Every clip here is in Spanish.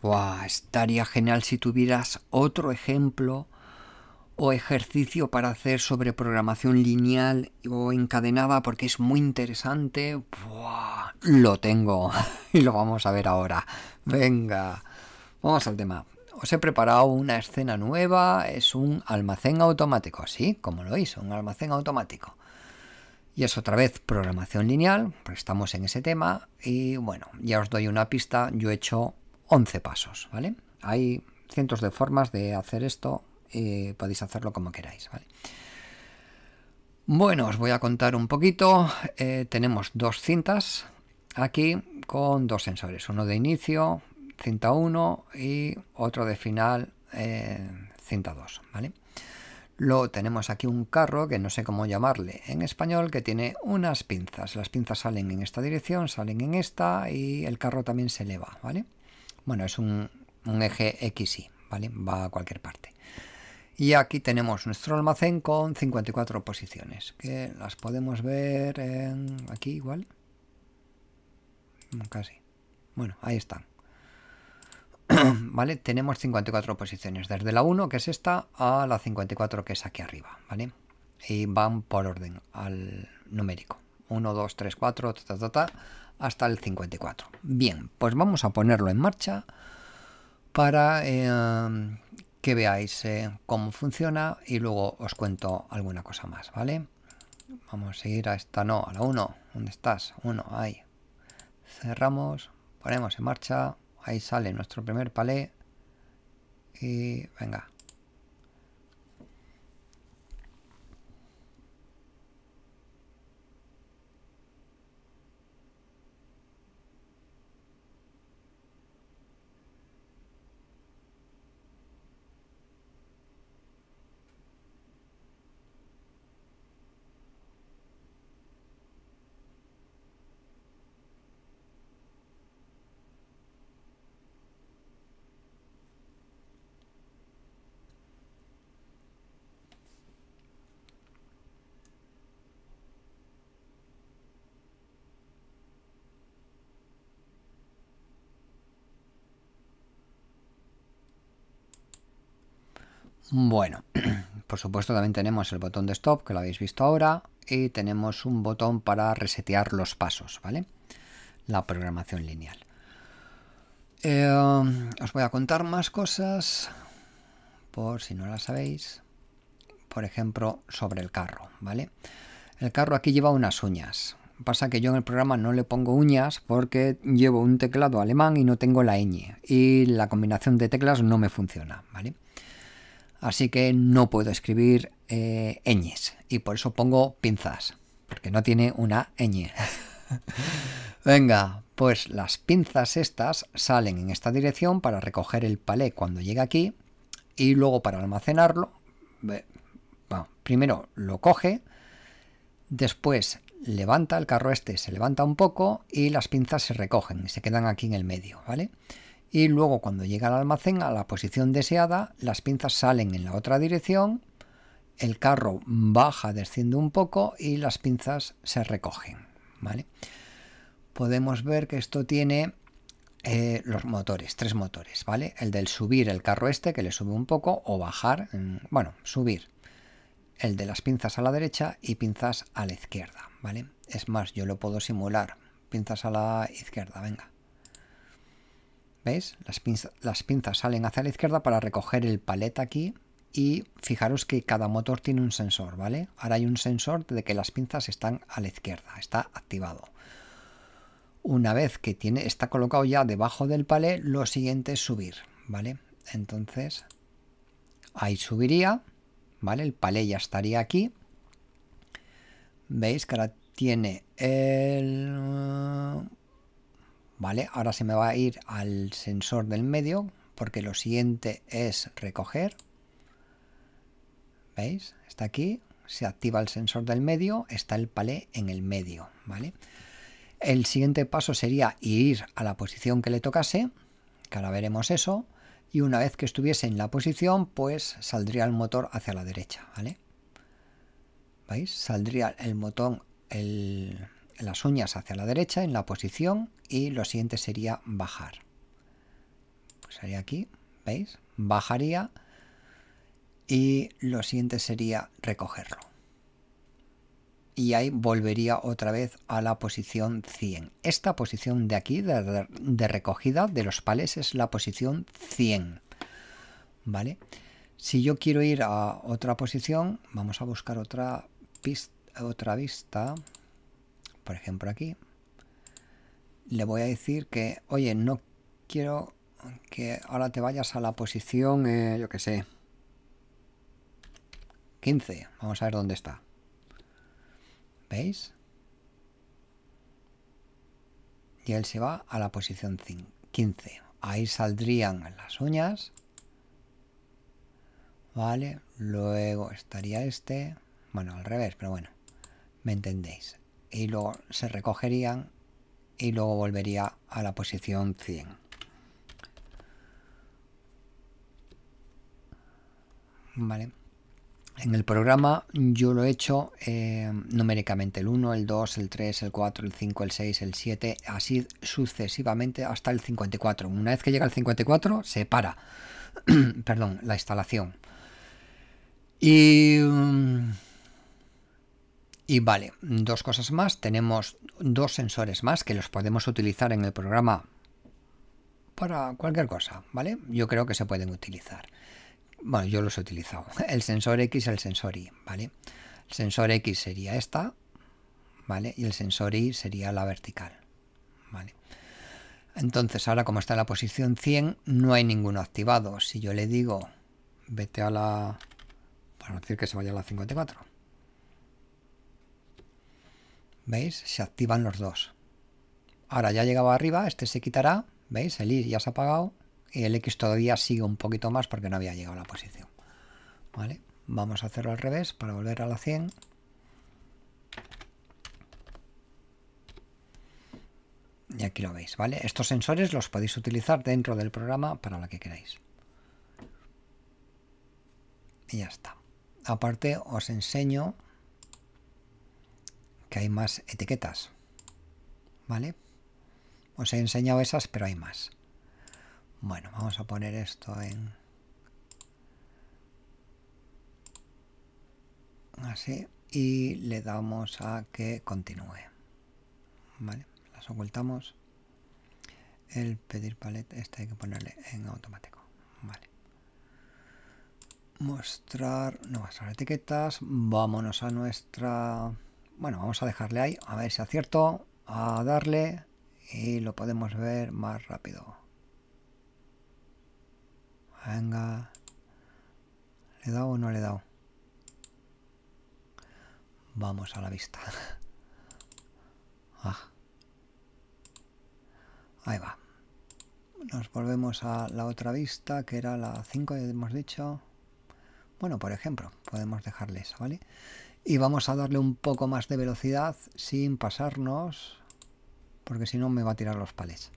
Buah, estaría genial si tuvieras otro ejemplo o ejercicio para hacer sobre programación lineal o encadenada porque es muy interesante. Buah, lo tengo y lo vamos a ver ahora. Venga, vamos al tema. Os he preparado una escena nueva, es un almacén automático, ¿sí? Como lo hizo, un almacén automático. Y es otra vez programación lineal, pues estamos en ese tema. Y bueno, ya os doy una pista, yo he hecho 11 pasos, ¿vale? Hay cientos de formas de hacer esto y eh, podéis hacerlo como queráis, ¿vale? Bueno, os voy a contar un poquito. Eh, tenemos dos cintas aquí con dos sensores, uno de inicio, cinta 1 y otro de final, eh, cinta 2, ¿vale? Luego tenemos aquí un carro que no sé cómo llamarle en español, que tiene unas pinzas. Las pinzas salen en esta dirección, salen en esta y el carro también se eleva, ¿vale? Bueno, es un, eje eje Y, ¿vale? Va a cualquier parte. Y aquí tenemos nuestro almacén con 54 posiciones, que las podemos ver aquí igual. Mm, casi. Bueno, ahí están. ¿Vale? Tenemos 54 posiciones, desde la 1, que es esta, a la 54, que es aquí arriba, ¿vale? Y van por orden al numérico. 1, 2, 3, 4, hasta el 54. Bien, pues vamos a ponerlo en marcha para em, que veáis eh, cómo funciona y luego os cuento alguna cosa más, ¿vale? Vamos a ir a esta, no, a la 1. ¿Dónde estás? 1, ahí. Cerramos, ponemos en marcha, ahí sale nuestro primer palé y venga, Bueno, por supuesto también tenemos el botón de stop, que lo habéis visto ahora, y tenemos un botón para resetear los pasos, ¿vale? La programación lineal. Eh, os voy a contar más cosas, por si no las sabéis. Por ejemplo, sobre el carro, ¿vale? El carro aquí lleva unas uñas. Pasa que yo en el programa no le pongo uñas porque llevo un teclado alemán y no tengo la ñ. Y la combinación de teclas no me funciona, ¿vale? así que no puedo escribir eh, y por eso pongo pinzas, porque no tiene una ñ. Venga, pues las pinzas estas salen en esta dirección para recoger el palé cuando llega aquí y luego para almacenarlo, primero lo coge, después levanta el carro este, se levanta un poco y las pinzas se recogen y se quedan aquí en el medio, ¿vale? vale y luego cuando llega al almacén a la posición deseada, las pinzas salen en la otra dirección, el carro baja, desciende un poco y las pinzas se recogen. ¿vale? Podemos ver que esto tiene eh, los motores, tres motores, ¿vale? El del subir el carro este, que le sube un poco, o bajar, bueno, subir. El de las pinzas a la derecha y pinzas a la izquierda, ¿vale? Es más, yo lo puedo simular. Pinzas a la izquierda, venga. ¿Veis? Las, pinzas salen hacia la izquierda para recoger el palet aquí y fijaros que cada motor tiene un sensor, ¿vale? Ahora hay un sensor de que las pinzas están a la izquierda, está activado. Una vez que tiene, está colocado ya debajo del palet, lo siguiente es subir, ¿vale? Entonces, ahí subiría, ¿vale? El palet ya estaría aquí. ¿Veis que ahora tiene el ¿vale? Ahora se me va a ir al sensor del medio porque lo siguiente es recoger. ¿Veis? Está aquí, se activa el sensor del medio, está el palé en el medio, ¿vale? El siguiente paso sería ir a la posición que le tocase, que ahora veremos eso, y una vez que estuviese en la posición, pues saldría el motor hacia la derecha, ¿vale? ¿Veis? Saldría el motor, el, las uñas hacia la derecha en la posición y lo siguiente sería bajar. Pues aquí, ¿veis? Bajaría y lo siguiente sería recogerlo. Y ahí volvería otra vez a la posición 100. Esta posición de aquí, de, recogida de los pales, es la posición 100. ¿Vale? Si yo quiero ir a otra posición, vamos a buscar otra, pista, otra vista por ejemplo aquí, le voy a decir que, oye, no quiero que ahora te vayas a la posición, eh, yo que sé, 15. Vamos a ver dónde está. ¿Veis? Y él se va a la posición 15. Ahí saldrían las uñas. Vale, luego estaría este. Bueno, al revés, pero bueno, me entendéis y luego se recogerían y luego volvería a la posición 100. Vale. En el programa yo lo he hecho eh, numéricamente, el 1, el 2, el 3, el 4, el 5, el 6, el 7, así sucesivamente hasta el 54. Una vez que llega al 54 se para, perdón, la instalación. Y... Mm, y vale, dos cosas más. Tenemos dos sensores más que los podemos utilizar en el programa para cualquier cosa, ¿vale? Yo creo que se pueden utilizar. Bueno, yo los he utilizado. El sensor X y el sensor Y, ¿vale? El sensor X sería esta, ¿vale? Y el sensor Y sería la vertical, ¿vale? Entonces ahora como está en la posición 100 no hay ninguno activado. Si yo le digo vete a la... para decir que se vaya a la 54 ¿Veis? Se activan los dos. Ahora ya ha llegado arriba, este se quitará, ¿veis? El Y ya se ha apagado y el X todavía sigue un poquito más porque no había llegado a la posición. ¿Vale? Vamos a hacerlo al revés para volver a la 100. Y aquí lo veis, ¿vale? Estos sensores los podéis utilizar dentro del programa para lo que queráis. Y ya está. Aparte os enseño que hay más etiquetas. ¿Vale? Os he enseñado esas, pero hay más. Bueno, vamos a poner esto en... Así. Y le damos a que continúe. ¿Vale? Las ocultamos. El pedir paleta, este hay que ponerle en automático. Vale. Mostrar Nuevas etiquetas. Vámonos a nuestra bueno, vamos a dejarle ahí, a ver si acierto, a darle y lo podemos ver más rápido. Venga. ¿Le he dado o no le he dado? Vamos a la vista. Ah. Ahí va. Nos volvemos a la otra vista, que era la 5, hemos dicho. Bueno, por ejemplo, podemos dejarle eso, ¿vale? Y vamos a darle un poco más de velocidad sin pasarnos, porque si no me va a tirar los pales.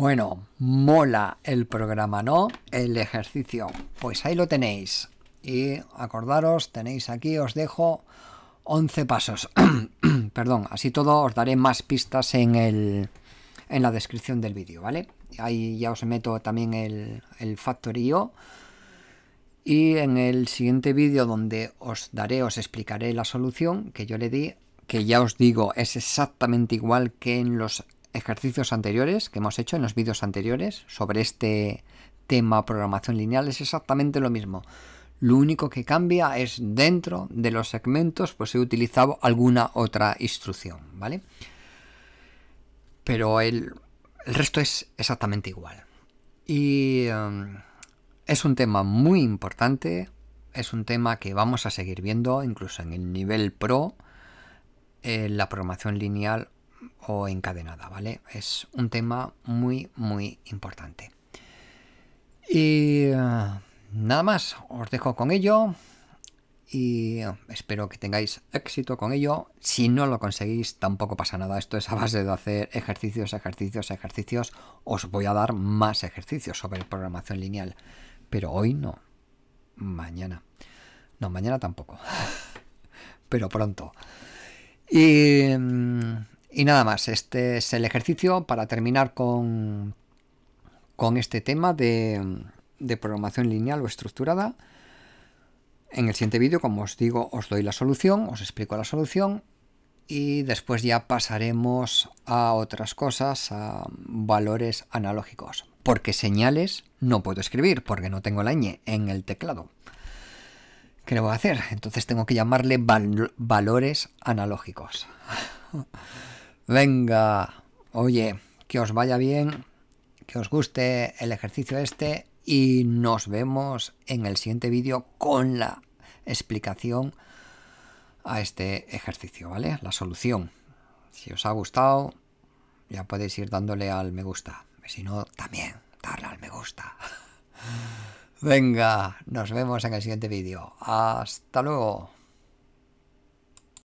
Bueno, mola el programa, ¿no? El ejercicio. Pues ahí lo tenéis. Y acordaros, tenéis aquí, os dejo 11 pasos. Perdón, así todo os daré más pistas en, el, en la descripción del vídeo, ¿vale? Ahí ya os meto también el, el factorío. Y en el siguiente vídeo donde os daré, os explicaré la solución que yo le di, que ya os digo, es exactamente igual que en los ejercicios anteriores que hemos hecho en los vídeos anteriores sobre este tema programación lineal es exactamente lo mismo. Lo único que cambia es dentro de los segmentos pues he utilizado alguna otra instrucción, ¿vale? Pero el, el resto es exactamente igual. Y em, es un tema muy importante, es un tema que vamos a seguir viendo incluso en el nivel pro. Eh, la programación lineal o encadenada, ¿vale? Es un tema muy, muy importante. Y eh, nada más, os dejo con ello y espero que tengáis éxito con ello. Si no lo conseguís, tampoco pasa nada. Esto es a base de hacer ejercicios, ejercicios, ejercicios. Os voy a dar más ejercicios sobre programación lineal. Pero hoy no. Mañana. No, mañana tampoco. Pero pronto. Y mm, y nada más, este es el ejercicio para terminar con, con este tema de, programación lineal o estructurada. En el siguiente vídeo, como os digo, os doy la solución, os explico la solución y después ya pasaremos a otras cosas, a valores analógicos. Porque señales no puedo escribir, porque no tengo la ñ en el teclado. ¿Qué le voy a hacer? Entonces tengo que llamarle valores analógicos. Venga, oye, que os vaya bien, que os guste el ejercicio este y nos vemos en el siguiente vídeo con la explicación a este ejercicio, ¿vale? La solución. Si os ha gustado, ya podéis ir dándole al me gusta. Si no, también darle al me gusta. Venga, nos vemos en el siguiente vídeo. Hasta luego.